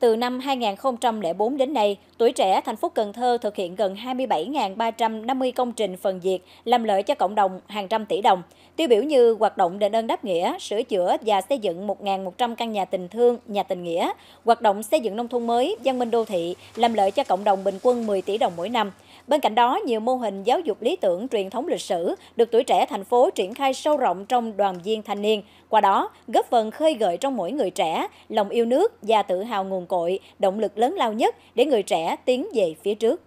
Từ năm 2004 đến nay, tuổi trẻ thành phố Cần Thơ thực hiện gần 27.350 công trình phần diệt làm lợi cho cộng đồng hàng trăm tỷ đồng, tiêu biểu như hoạt động đền ơn đáp nghĩa, sửa chữa và xây dựng 1.100 căn nhà tình thương, nhà tình nghĩa, hoạt động xây dựng nông thôn mới, văn minh đô thị làm lợi cho cộng đồng bình quân 10 tỷ đồng mỗi năm. Bên cạnh đó, nhiều mô hình giáo dục lý tưởng truyền thống lịch sử được tuổi trẻ thành phố triển khai sâu rộng trong đoàn viên thanh niên, qua đó góp phần khơi gợi trong mỗi người trẻ lòng yêu nước và tự hào nguồn cội, động lực lớn lao nhất để người trẻ tiến về phía trước.